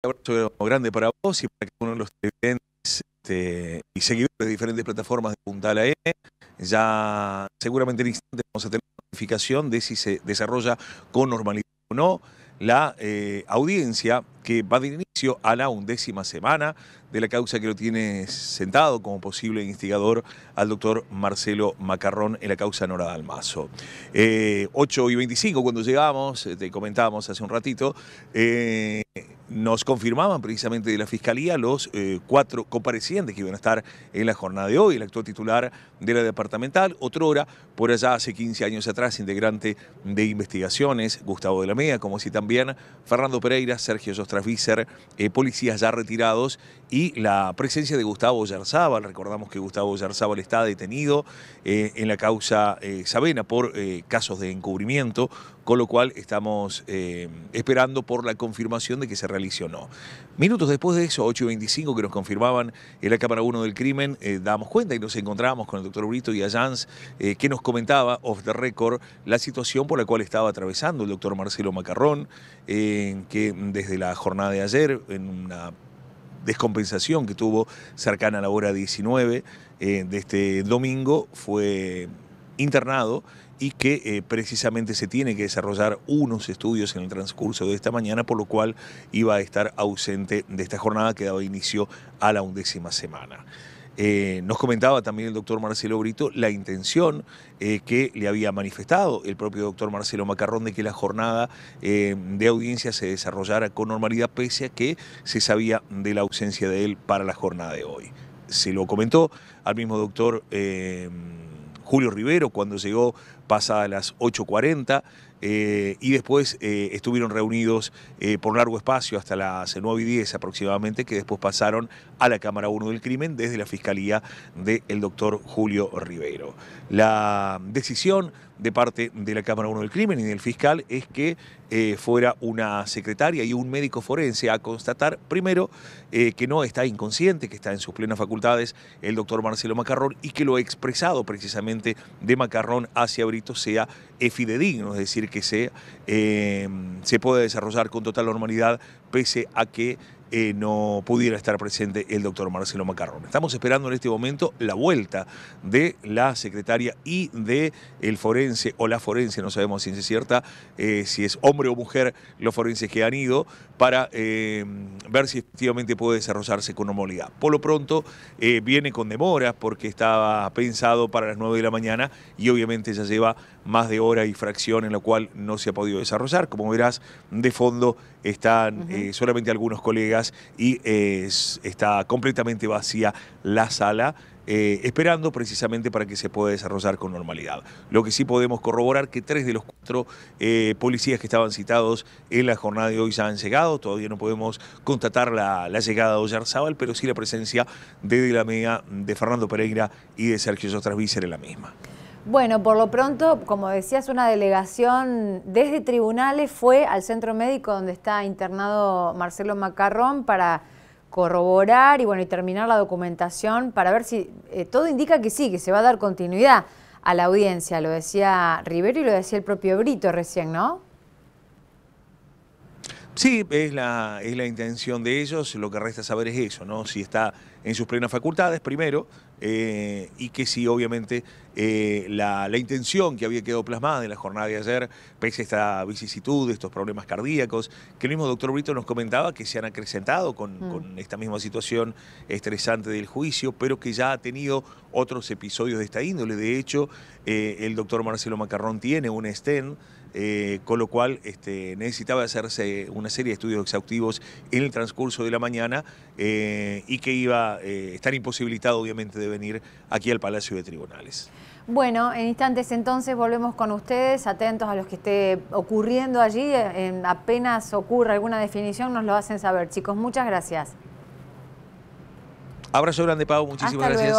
Un abrazo grande para vos y para que uno de los televidentes este, y seguidores de diferentes plataformas de Puntal E Ya seguramente en instante vamos a tener notificación de si se desarrolla con normalidad o no la eh, audiencia que va de inicio a la undécima semana de la causa que lo tiene sentado como posible instigador al doctor Marcelo Macarrón en la causa Nora Dalmazo. 8 eh, y 25, cuando llegamos, eh, te comentábamos hace un ratito, eh, nos confirmaban precisamente de la Fiscalía los eh, cuatro comparecientes que iban a estar en la jornada de hoy. El actual titular de la departamental, otrora, por allá hace 15 años atrás, integrante de investigaciones, Gustavo de la Mea, como si también Fernando Pereira, Sergio Sostrasvícer, eh, policías ya retirados, y la presencia de Gustavo Yarzábal. Recordamos que Gustavo Yarzábal está detenido eh, en la causa Sabena por casos de encubrimiento con lo cual estamos eh, esperando por la confirmación de que se realice o no. Minutos después de eso, 8.25 que nos confirmaban en la Cámara 1 del Crimen, eh, damos cuenta y nos encontramos con el doctor Brito y Allanz, eh, que nos comentaba off the record la situación por la cual estaba atravesando el doctor Marcelo Macarrón, que desde la jornada de ayer, en una descompensación que tuvo cercana a la hora 19 de este domingo, fue internado y que eh, precisamente se tiene que desarrollar unos estudios en el transcurso de esta mañana, por lo cual iba a estar ausente de esta jornada que daba inicio a la undécima semana. Eh, nos comentaba también el doctor Marcelo Brito la intención eh, que le había manifestado el propio doctor Marcelo Macarrón de que la jornada de audiencia se desarrollara con normalidad pese a que se sabía de la ausencia de él para la jornada de hoy. Se lo comentó al mismo doctor Julio Rivero cuando llegó pasa a las 8.40 eh, y después eh, estuvieron reunidos eh, por largo espacio hasta las 9 y 10 aproximadamente, que después pasaron a la Cámara 1 del Crimen desde la Fiscalía del doctor Julio Rivero. La decisión de parte de la Cámara 1 del Crimen y del fiscal es que fuera una secretaria y un médico forense a constatar, primero, que no está inconsciente, que está en sus plenas facultades el doctor Marcelo Macarrón y que lo expresado precisamente de Macarrón hacia Brito sea fidedigno, es decir, que se, eh, puede se desarrollar con total normalidad, pese a que eh, no pudiera estar presente el doctor Marcelo Macarrón. Estamos esperando en este momento la vuelta de la secretaria y de el forense o la forense, no sabemos si es cierta, eh, si es hombre o mujer los forenses que han ido, para eh, ver si efectivamente puede desarrollarse con normalidad. Por lo pronto viene con demoras porque estaba pensado para las 9 de la mañana y obviamente ya lleva más de hora y fracción en la cual no se ha podido desarrollar. Como verás, de fondo están solamente algunos colegas y eh, está completamente vacía la sala. Eh, esperando precisamente para que se pueda desarrollar con normalidad. Lo que sí podemos corroborar que tres de los cuatro eh, policías que estaban citados en la jornada de hoy ya han llegado, todavía no podemos constatar la, llegada de Oyarzábal, pero sí la presencia de De la Mega, de Fernando Pereira y de Sergio Sostravicer en la misma. Bueno, por lo pronto, como decías, una delegación desde tribunales fue al centro médico donde está internado Marcelo Macarrón para corroborar y bueno y terminar la documentación para ver si eh, todo indica que sí, que se va a dar continuidad a la audiencia, lo decía Rivero y lo decía el propio Brito recién, ¿no? Sí, es la, es la intención de ellos, lo que resta saber es eso, ¿no? Si está en sus plenas facultades, primero, eh, y que sí, obviamente, eh, la, intención que había quedado plasmada en la jornada de ayer, pese a esta vicisitud, estos problemas cardíacos, que el mismo doctor Brito nos comentaba que se han acrecentado con, mm. esta misma situación estresante del juicio, pero que ya ha tenido otros episodios de esta índole. De hecho, eh, el doctor Marcelo Macarrón tiene un estén. con lo cual este, necesitaba hacerse una serie de estudios exhaustivos en el transcurso de la mañana y que iba a estar imposibilitado obviamente de venir aquí al Palacio de Tribunales. Bueno, en instantes entonces volvemos con ustedes, atentos a lo que esté ocurriendo allí. apenas ocurra alguna definición, nos lo hacen saber. Chicos, muchas gracias. Abrazo grande, Pau. Muchísimas gracias.